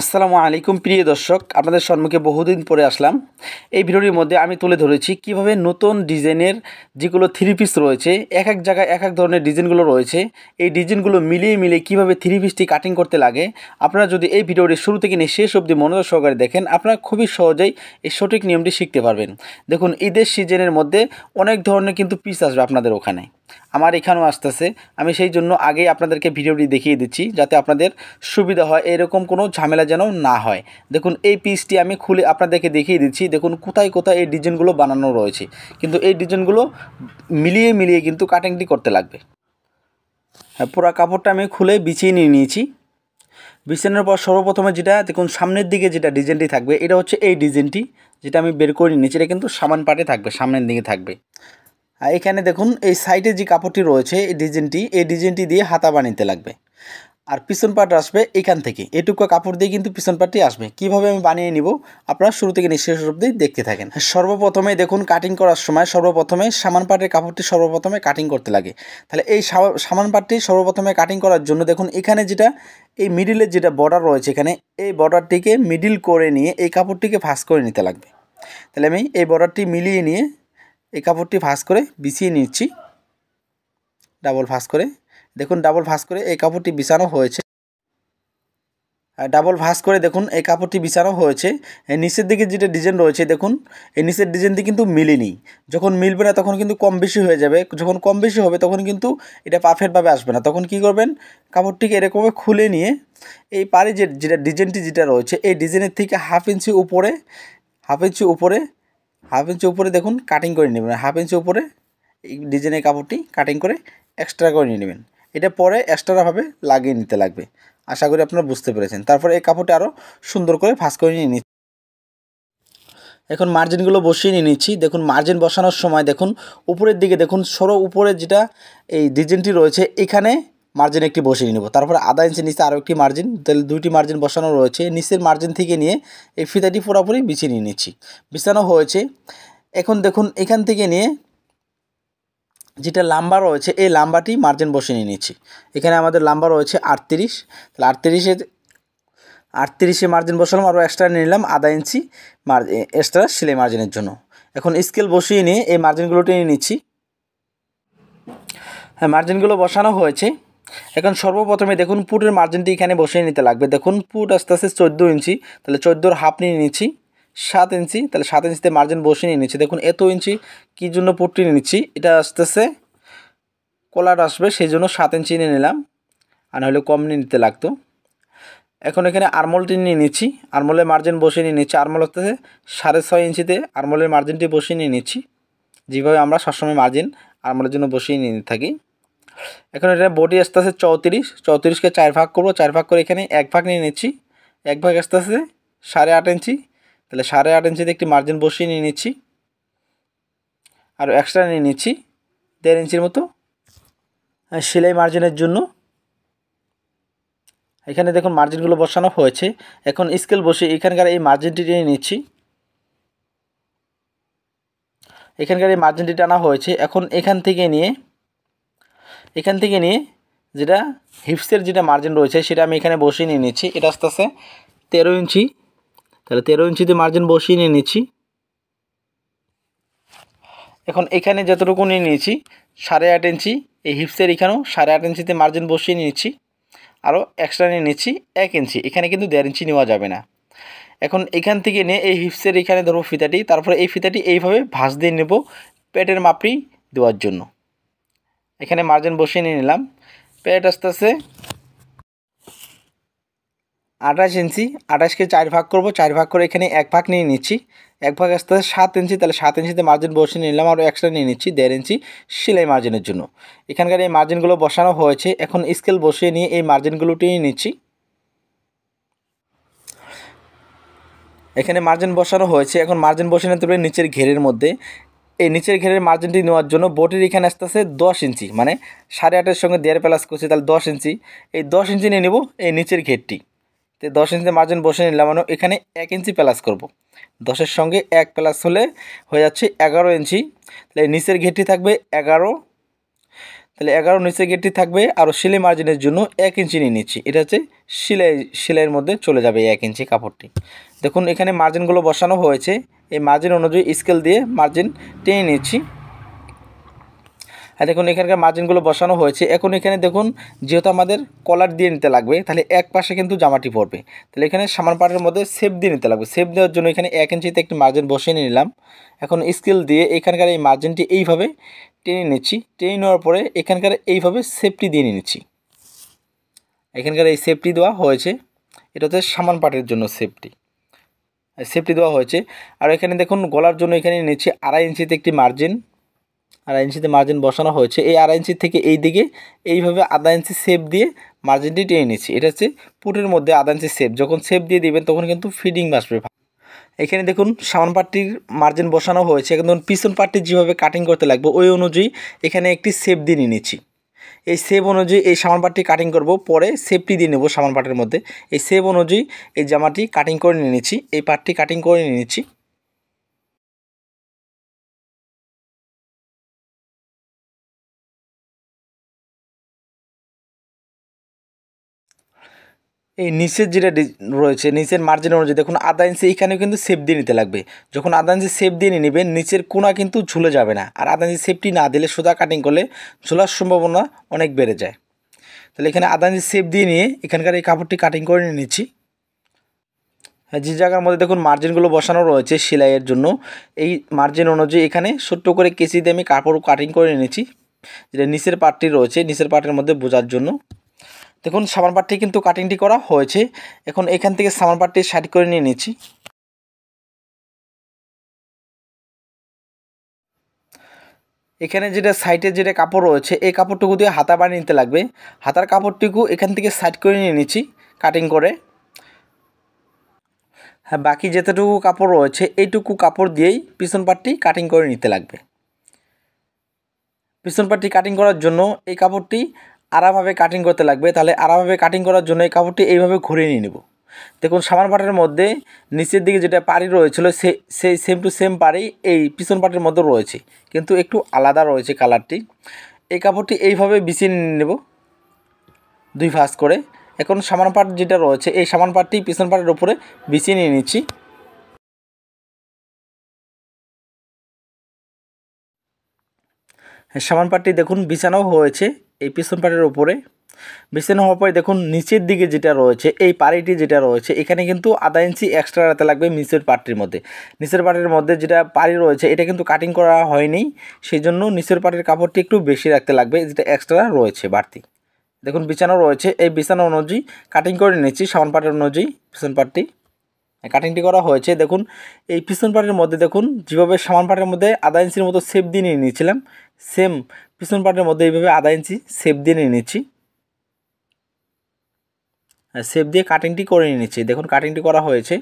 আসসালামু আলাইকুম প্রিয় দর্শক আপনাদের সম্মুখে বহুদিন পরে আসলাম এই ভিডিওটির মধ্যে আমি তুলে ধরেছি কিভাবে নতুন ডিজাইনের যেগুলো থ্রি পিস রয়েছে এক এক জায়গায় এক এক ধরনের ডিজাইনগুলো রয়েছে এই ডিজাইনগুলো মিলিয়ে মিলিয়ে কিভাবে থ্রি পিসটি কাটিং করতে লাগে আপনারা যদি এই ভিডিওটি শুরু থেকে নিয়ে শেষ অবধি মনোযোগ সহকারে দেখেন আপনারা খুবই সহজেই এই সঠিক নিয়মটি শিখতে পারবেন দেখুন ঈদের সিজনের মধ্যে অনেক ধরনের কিন্তু পিস আসবে আপনাদের ওখানে আমার এখানেও আসতেছে আমি সেই জন্য আগেই আপনাদেরকে ভিডিওটি দেখিয়ে দিচ্ছি যাতে আপনাদের সুবিধা হয় এরকম কোনো ঝামেলা যেন না হয় দেখুন এই পিসটি আমি খুলে আপনাদেরকে দেখিয়ে দিচ্ছি দেখুন কোথায় কোথায় এই ডিজাইনগুলো বানানো রয়েছে কিন্তু এই ডিজাইনগুলো মিলিয়ে মিলিয়ে কিন্তু কাটিংটি করতে লাগবে হ্যাঁ পুরা কাপড়টা আমি খুলে বিছিয়ে নিয়ে নিয়েছি বিছানোর পর সর্বপ্রথমে যেটা দেখুন সামনের দিকে যেটা ডিজাইনটি থাকবে এটা হচ্ছে এই ডিজাইনটি যেটা আমি বের করে নিয়েছি এটা কিন্তু সামান পাটে থাকবে সামনের দিকে থাকবে এখানে দেখুন এই সাইডে যে কাপড়টি রয়েছে এই ডিজাইনটি এই ডিজাইনটি দিয়ে হাতা বানিতে লাগবে আর পিছন পাট আসবে এখান থেকে এটুকু কাপড় দিয়ে কিন্তু পিছন পাটটি আসবে কিভাবে আমি বানিয়ে নিব আপনারা শুরু থেকে রূপ দিয়ে দেখতে থাকেন সর্বপ্রথমে দেখুন কাটিং করার সময় সর্বপ্রথমে সামান পাটের কাপড়টি সর্বপ্রথমে কাটিং করতে লাগে তাহলে এই সামান পাটটি সর্বপ্রথমে কাটিং করার জন্য দেখুন এখানে যেটা এই মিডিলের যেটা বর্ডার রয়েছে এখানে এই বর্ডারটিকে মিডিল করে নিয়ে এই কাপড়টিকে ফাঁস করে নিতে লাগবে তাহলে আমি এই বর্ডারটি মিলিয়ে নিয়ে এই কাপড়টি ভাঁজ করে বিছিয়ে নিচ্ছি ডাবল ভাঁজ করে দেখুন ডাবল ভাঁজ করে এই কাপড়টি বিছানো হয়েছে ডাবল ভাঁজ করে দেখুন এই কাপড়টি বিছানো হয়েছে নিচের দিকে যেটা ডিজাইন রয়েছে দেখুন এই নিচের ডিজাইনটি কিন্তু মিলেনি যখন মিলবে না তখন কিন্তু কম বেশি হয়ে যাবে যখন কম বেশি হবে তখন কিন্তু এটা পারফেক্টভাবে আসবে না তখন কি করবেন কাপড়টিকে এরকমভাবে খুলে নিয়ে এই পারে যে যেটা ডিজাইনটি যেটা রয়েছে এই ডিজাইনের থেকে হাফ ইঞ্চি উপরে হাফ ইঞ্চি উপরে হাফ ইঞ্চি উপরে দেখুন কাটিং করে নেবেন হাফ ইঞ্চি উপরে এই ডিজাইনের কাপড়টি কাটিং করে এক্সট্রা করে নিয়ে নেবেন এটা পরে এক্সট্রাভাবে লাগিয়ে নিতে লাগবে আশা করি আপনারা বুঝতে পেরেছেন তারপরে এই কাপড়টি আরও সুন্দর করে ভাঁজ করে নিয়ে নিচ্ছি এখন মার্জিনগুলো বসিয়ে নিয়ে নিচ্ছি দেখুন মার্জিন বসানোর সময় দেখুন উপরের দিকে দেখুন সরো উপরে যেটা এই ডিজাইনটি রয়েছে এখানে মার্জিন একটি বসিয়ে নেব তারপরে আধা ইঞ্চি নিচে আরও একটি মার্জিন তাহলে দুইটি মার্জিন বসানো রয়েছে নিচের মার্জিন থেকে নিয়ে এই ফিতাটি পুরোপুরি বিছিয়ে নিয়ে নিচ্ছি বিছানো হয়েছে এখন দেখুন এখান থেকে নিয়ে যেটা লাম্বা রয়েছে এই লাম্বাটি মার্জিন বসিয়ে নিয়ে নিচ্ছি এখানে আমাদের লাম্বা রয়েছে আটত্রিশ তাহলে আটত্রিশে আটত্রিশে মার্জিন বসালাম আরও এক্সট্রা নিয়ে নিলাম আধা ইঞ্চি মার্জিন এক্সট্রা সেলাই মার্জিনের জন্য এখন স্কেল বসিয়ে নিয়ে এই মার্জিনগুলো টেনে নিচ্ছি হ্যাঁ মার্জিনগুলো বসানো হয়েছে এখন সর্বপ্রথমে দেখুন পুটের মার্জিনটি এখানে বসিয়ে নিতে লাগবে দেখুন পুট আস্তে আস্তে চোদ্দো ইঞ্চি তাহলে চোদ্দোর হাফ নিয়ে নিচ্ছি সাত ইঞ্চি তাহলে সাত ইঞ্চিতে মার্জিন বসিয়ে নিয়ে নিচ্ছি দেখুন এত ইঞ্চি কী জন্য পুটটি নিয়ে নিচ্ছি এটা আস্তে আস্তে কলার আসবে সেই জন্য সাত ইঞ্চি নিয়ে নিলাম আর নাহলে কম নিয়ে নিতে লাগতো এখন এখানে আরমোলটি নিয়ে নিচ্ছি আরমোলের মার্জিন বসিয়ে নিয়ে নিচ্ছি আরমোল হচ্ছে সাড়ে ছয় ইঞ্চিতে আরমোলের মার্জিনটি বসিয়ে নিয়ে নিচ্ছি যেভাবে আমরা সবসময় মার্জিন আরমোলের জন্য বসিয়ে নিয়ে থাকি এখন এটা বডি আস্তে আছে চৌত্রিশ চৌত্রিশকে চার ভাগ করবো চার ভাগ করে এখানে এক ভাগ নিয়ে নিচ্ছি এক ভাগ আসতে আছে সাড়ে আট ইঞ্চি তাহলে সাড়ে আট ইঞ্চিতে একটি মার্জিন বসিয়ে নিয়ে নিচ্ছি আর এক্সট্রা নিয়ে নিচ্ছি দেড় ইঞ্চির মতো সেলাই মার্জিনের জন্য এখানে দেখুন মার্জিনগুলো বসানো হয়েছে এখন স্কেল বসে এখানকার এই মার্জিনটি টেনে নিচ্ছি এখানকার এই মার্জিনটি টানা হয়েছে এখন এখান থেকে নিয়ে এখান থেকে নিয়ে যেটা হিপসের যেটা মার্জিন রয়েছে সেটা আমি এখানে বসিয়ে নিয়ে নিচ্ছি এটা আস্তে আস্তে তেরো ইঞ্চি তাহলে তেরো ইঞ্চিতে মার্জিন বসিয়ে নিয়ে নিচ্ছি এখন এখানে যতটুকু নিয়ে নিয়েছি সাড়ে আট ইঞ্চি এই হিপসের এখানেও সাড়ে আট ইঞ্চিতে মার্জিন বসিয়ে নিচ্ছি আরও এক্সট্রা নিয়ে নিচ্ছি এক ইঞ্চি এখানে কিন্তু দেড় ইঞ্চি নেওয়া যাবে না এখন এখান থেকে নিয়ে এই হিপসের এখানে ধরবো ফিতাটি তারপরে এই ফিতাটি এইভাবে ভাঁজ দিয়ে নেব পেটের মাপটি দেওয়ার জন্য এখানে মার্জিন বসিয়ে নিয়ে নিলাম আস্তে আস্তে আঠাশ ইঞ্চি আঠাশকে চার ভাগ করব চার ভাগ করে এখানে এক ভাগ নিয়ে নিচ্ছি এক ভাগ আসতে সাত ইঞ্চি তাহলে সাত ইঞ্চিতে মার্জিন বসিয়ে নিলাম আরও এক্সট্রা নিয়ে নিচ্ছি দেড় ইঞ্চি সেলাই মার্জিনের জন্য এখানকার এই মার্জিনগুলো বসানো হয়েছে এখন স্কেল বসিয়ে নিয়ে এই মার্জিনগুলোটি নিচ্ছি এখানে মার্জিন বসানো হয়েছে এখন মার্জিন বসে নিতে পারি নিচের ঘেরের মধ্যে এই নিচের ঘেরের মার্জিনটি নেওয়ার জন্য বোটের এখানে আছে দশ ইঞ্চি মানে সাড়ে আটের সঙ্গে দেড় প্লাস করছি তাহলে দশ ইঞ্চি এই দশ ইঞ্চি নিয়ে নেব এই নিচের ঘেরটি তো দশ ইঞ্চি মার্জিন বসে নিলাম মানে এখানে এক ইঞ্চি প্লাস করব। দশের সঙ্গে এক প্লাস হলে হয়ে যাচ্ছে এগারো ইঞ্চি তাহলে নিচের ঘেরটি থাকবে এগারো তাহলে এগারো নিচে গেটটি থাকবে আরও সেলাই মার্জিনের জন্য এক ইঞ্চি নিয়ে নিচ্ছি এটা হচ্ছে সেলাই সেলাইয়ের মধ্যে চলে যাবে এক ইঞ্চি কাপড়টি দেখুন এখানে মার্জিনগুলো বসানো হয়েছে এই মার্জিন অনুযায়ী স্কেল দিয়ে মার্জিন টেনে নিচ্ছি আর দেখুন এখানকার মার্জিনগুলো বসানো হয়েছে এখন এখানে দেখুন যেহেতু আমাদের কলার দিয়ে নিতে লাগবে তাহলে এক পাশে কিন্তু জামাটি পড়বে তাহলে এখানে সামান পাটের মধ্যে সেপ দিয়ে নিতে লাগবে সেপ দেওয়ার জন্য এখানে এক ইঞ্চিতে একটি মার্জিন বসিয়ে নিলাম এখন স্কেল দিয়ে এখানকার এই মার্জিনটি এইভাবে টেনে নিচ্ছি টেনে নেওয়ার পরে এখানকার এইভাবে সেফটি দিয়ে নিচ্ছি এখানকার এই সেফটি দেওয়া হয়েছে এটা হচ্ছে সামান পাটের জন্য সেফটি সেফটি দেওয়া হয়েছে আর এখানে দেখুন গলার জন্য এখানে নিচ্ছি আড়াই ইঞ্চিতে একটি মার্জিন আড়াই ইঞ্চিতে মার্জিন বসানো হয়েছে এই আড়াই ইঞ্চি থেকে এই দিকে এইভাবে আধা ইঞ্চি সেপ দিয়ে মার্জিনটি টেনে নিচ্ছি এটা হচ্ছে পুটের মধ্যে আধা ইঞ্চি সেফ যখন সেফ দিয়ে দিবেন তখন কিন্তু ফিডিং আসবে এখানে দেখুন সামান পাটটির মার্জিন বসানো হয়েছে এখন ধরুন পিছন পাটটি যেভাবে কাটিং করতে লাগবে ওই অনুযায়ী এখানে একটি সেপ দিয়ে নিয়েছি এই সেপ অনুযায়ী এই সামান পাটটি কাটিং করব পরে সেপটি দিয়ে নেব সামান পাটের মধ্যে এই সেপ অনুযায়ী এই জামাটি কাটিং করে নিয়েছি এই পাটটি কাটিং করে নিয়েছি এই নিচের যেটা রয়েছে নিচের মার্জিন অনুযায়ী দেখুন আধা ইঞ্চি এখানেও কিন্তু সেফ দিয়ে নিতে লাগবে যখন আধা ইঞ্চি সেফ দিয়ে নিয়ে নেবেন নিচের কোনা কিন্তু ঝুলে যাবে না আর আধা ইঞ্চি সেফটি না দিলে সোজা কাটিং করলে ঝোলার সম্ভাবনা অনেক বেড়ে যায় তাহলে এখানে আধা ইঞ্চি সেফ দিয়ে নিয়ে এখানকার এই কাপড়টি কাটিং করে নিয়ে নিচ্ছি হ্যাঁ, যে জায়গার মধ্যে দেখুন মার্জিনগুলো বসানো রয়েছে সেলাইয়ের জন্য এই মার্জিন অনুযায়ী এখানে ছোট্ট করে কেসি দিয়ে আমি কাপড় কাটিং করে নিয়েছি যেটা নিচের পার্টটি রয়েছে নিচের পার্টের মধ্যে বোঝার জন্য দেখুন সামান পাটটি কিন্তু কাটিংটি করা হয়েছে এখন এখান থেকে সামান পাটটি সাইড করে নিয়ে নিচ্ছি এখানে যেটা সাইডে যেটা কাপড় রয়েছে এই কাপড়টুকু দিয়ে হাতা বানিয়ে নিতে লাগবে হাতার কাপড়টুকু এখান থেকে সাইড করে নিয়ে নিচ্ছি কাটিং করে হ্যাঁ বাকি যেতটুকু কাপড় রয়েছে এইটুকু কাপড় দিয়েই পিছন পাটটি কাটিং করে নিতে লাগবে পিছন পাটটি কাটিং করার জন্য এই কাপড়টি আরামভাবে কাটিং করতে লাগবে তাহলে আরামভাবে কাটিং করার জন্য এই কাপড়টি এইভাবে ঘুরিয়ে নিয়ে নেব দেখুন সামান পাটের মধ্যে নিচের দিকে যেটা পাড়ি রয়েছিল সেই সেম টু সেম পাড়ি এই পিছন পাটের মধ্যে রয়েছে কিন্তু একটু আলাদা রয়েছে কালারটি এই কাপড়টি এইভাবে বিছিয়ে নিয়ে নেব দুই ভাঁজ করে এখন সামান পাট যেটা রয়েছে এই সামান পাটটি পিছন পাটের উপরে বিছিয়ে নিয়ে নিচ্ছি সামান পাটটি দেখুন বিছানাও হয়েছে এই পিছন পাটের উপরে বিছানো হওয়ার পরে দেখুন নিচের দিকে যেটা রয়েছে এই পাড়িটি যেটা রয়েছে এখানে কিন্তু আধা ইঞ্চি এক্সট্রা রাখতে লাগবে নিচের পাটির মধ্যে নিচের পাটের মধ্যে যেটা পাড়ি রয়েছে এটা কিন্তু কাটিং করা হয়নি সেই জন্য নিচের পাটের কাপড়টি একটু বেশি রাখতে লাগবে যেটা এক্সট্রা রয়েছে বাড়তি দেখুন বিছানা রয়েছে এই বিছানা অনুযায়ী কাটিং করে নিয়েছি সামান পাটের অনুযায়ী পিছন পাটটি কাটিংটি করা হয়েছে দেখুন এই পিছন পাটের মধ্যে দেখুন যেভাবে সামান পাটের মধ্যে আধা ইঞ্চির মতো সেপ দিয়ে নিয়ে নিয়েছিলাম সেম পিছন পার্টের মধ্যে এইভাবে আধা ইঞ্চি সেপ দিয়ে নিয়ে নিচ্ছি সেপ হ্যাঁ, দিয়ে কাটিংটি করে নিয়ে নিচ্ছি দেখুন কাটিংটি করা হয়েছে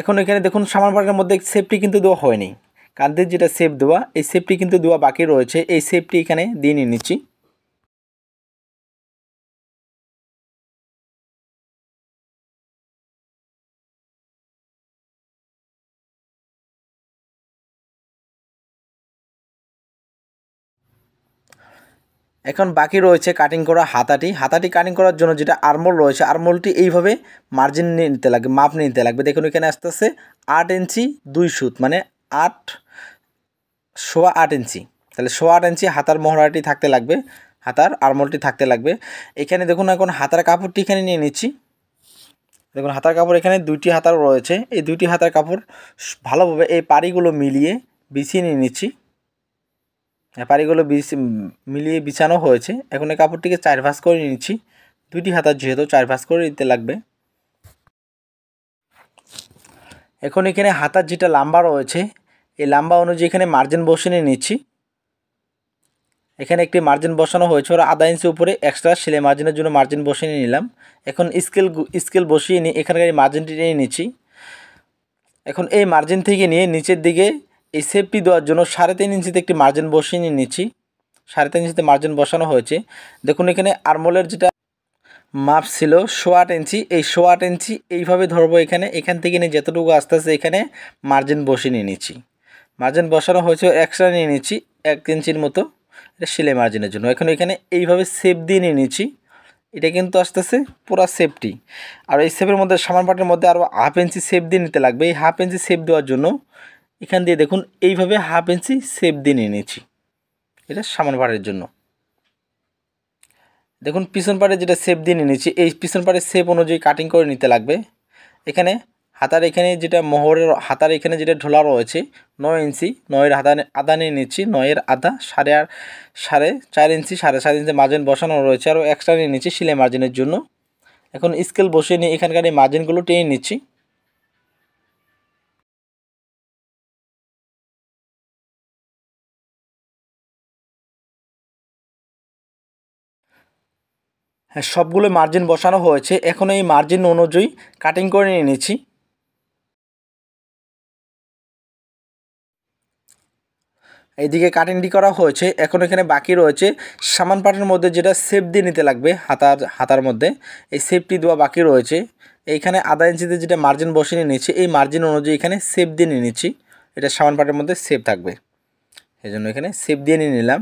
এখন এখানে দেখুন সামান পার্টের মধ্যে সেপটি কিন্তু দেওয়া হয়নি কাঁধের যেটা সেপ দেওয়া এই সেপটি কিন্তু দেওয়া বাকি রয়েছে এই সেপটি এখানে দিয়ে নিয়ে নিচ্ছি এখন বাকি রয়েছে কাটিং করা হাতাটি হাতাটি কাটিং করার জন্য যেটা আরমোল রয়েছে আরমোলটি এইভাবে মার্জিন নিতে লাগবে মাপ নিতে লাগবে দেখুন এখানে আস্তে আস্তে আট ইঞ্চি দুই সুত মানে আট সোয়া আট ইঞ্চি তাহলে সোয়া আট ইঞ্চি হাতার মহড়াটি থাকতে লাগবে হাতার আরমোলটি থাকতে লাগবে এখানে দেখুন এখন হাতার কাপড়টি এখানে নিয়ে নিচ্ছি দেখুন হাতার কাপড় এখানে দুইটি হাতার রয়েছে এই দুইটি হাতার কাপড় ভালোভাবে এই পাড়িগুলো মিলিয়ে বিছিয়ে নিয়ে নিচ্ছি পাড়িগুলো মিলিয়ে বিছানো হয়েছে এখন এই কাপড়টিকে চার ভাঁজ করে নিচ্ছি দুইটি হাতার যেহেতু চার ভাঁজ করে দিতে লাগবে এখন এখানে হাতার যেটা লাম্বা রয়েছে এই লাম্বা অনুযায়ী এখানে মার্জিন বসিয়ে নিচ্ছি এখানে একটি মার্জিন বসানো হয়েছে ওরা আধা ইঞ্চি উপরে এক্সট্রা সেলাই মার্জিনের জন্য মার্জিন বসিয়ে নিলাম এখন স্কেল স্কেল বসিয়ে নিয়ে এখানকার এই মার্জিনটি নিয়ে নিচ্ছি এখন এই মার্জিন থেকে নিয়ে নিচের দিকে এই সেফটি দেওয়ার জন্য সাড়ে তিন ইঞ্চিতে একটি মার্জিন বসিয়ে নিয়ে নিচ্ছি সাড়ে তিন ইঞ্চিতে মার্জিন বসানো হয়েছে দেখুন এখানে আরমোলের যেটা মাপ ছিল শো আট ইঞ্চি এই শো আট ইঞ্চি এইভাবে ধরবো এখানে এখান থেকে নিয়ে যতটুকু আস্তে আস্তে এখানে মার্জিন বসিয়ে নিয়ে নিচ্ছি মার্জিন বসানো হয়েছে এক্সট্রা নিয়ে নিচ্ছি এক ইঞ্চির মতো এটা সেলাই মার্জিনের জন্য এখন এখানে এইভাবে সেপ দিয়ে নিয়ে নিচ্ছি এটা কিন্তু আস্তে আস্তে পুরো সেফটি আর এই সেপের মধ্যে সামান পাটের মধ্যে আরও হাফ ইঞ্চি সেপ দিয়ে নিতে লাগবে এই হাফ ইঞ্চি সেপ দেওয়ার জন্য এখান দিয়ে দেখুন এইভাবে হাফ ইঞ্চি সেপ দিয়ে নিয়ে নিয়েছি এটা সামান পাড়ের জন্য দেখুন পিছন পাড়ে যেটা সেপ দিয়ে নিয়ে নিয়েছি এই পিছন পাড়ে সেপ অনুযায়ী কাটিং করে নিতে লাগবে এখানে হাতার এখানে যেটা মোহরের হাতার এখানে যেটা ঢোলা রয়েছে নয় ইঞ্চি নয়ের হাতা আদা নিয়ে নিচ্ছি নয়ের আধা সাড়ে আর সাড়ে চার ইঞ্চি সাড়ে সাত ইঞ্চি মার্জিন বসানো রয়েছে আরও এক্সট্রা নিয়ে নিচ্ছি সিলাই মার্জিনের জন্য এখন স্কেল বসিয়ে নিয়ে এখানকার এই মার্জিনগুলো টেনে নিচ্ছি হ্যাঁ সবগুলো মার্জিন বসানো হয়েছে এখন এই মার্জিন অনুযায়ী কাটিং করে নিয়ে নিচ্ছি এইদিকে কাটিংটি করা হয়েছে এখন এখানে বাকি রয়েছে সামান পাটের মধ্যে যেটা সেপ দিয়ে নিতে লাগবে হাতার হাতার মধ্যে এই সেপটি দেওয়া বাকি রয়েছে এইখানে আধা ইঞ্চিতে যেটা মার্জিন বসিয়ে নিয়েছি এই মার্জিন অনুযায়ী এখানে সেপ দিয়ে নিয়ে নিচ্ছি এটা সামান পাটের মধ্যে সেপ থাকবে সেই জন্য এখানে সেপ দিয়ে নিয়ে নিলাম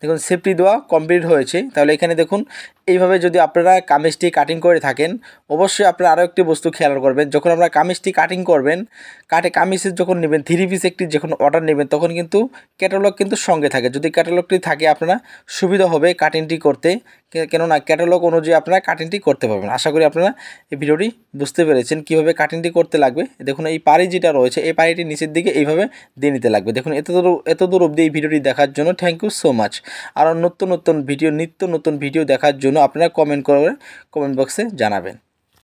দেখুন সেফটি দেওয়া কমপ্লিট হয়েছে তাহলে এখানে দেখুন এইভাবে যদি আপনারা কামিজটি কাটিং করে থাকেন অবশ্যই আপনারা আরও একটি বস্তু খেয়াল করবেন যখন আমরা কামিজটি কাটিং করবেন কাটে কামিজের যখন নেবেন থ্রি পিস একটি যখন অর্ডার নেবেন তখন কিন্তু ক্যাটালগ কিন্তু সঙ্গে থাকে যদি ক্যাটালগটি থাকে আপনারা সুবিধা হবে কাটিংটি করতে কেননা ক্যাটালগ অনুযায়ী আপনারা কাটিংটি করতে পারবেন আশা করি আপনারা এই ভিডিওটি বুঝতে পেরেছেন কীভাবে কাটিংটি করতে লাগবে দেখুন এই পাড়ি যেটা রয়েছে এই পাড়িটি নিচের দিকে এইভাবে দিয়ে নিতে লাগবে দেখুন এত দূর এত দূর অবধি এই ভিডিওটি দেখার জন্য থ্যাংক ইউ সো মাচ আরও নতুন নতুন ভিডিও নিত্য নতুন ভিডিও দেখার জন্য আপনারা কমেন্ট করে কমেন্ট বক্সে জানাবেন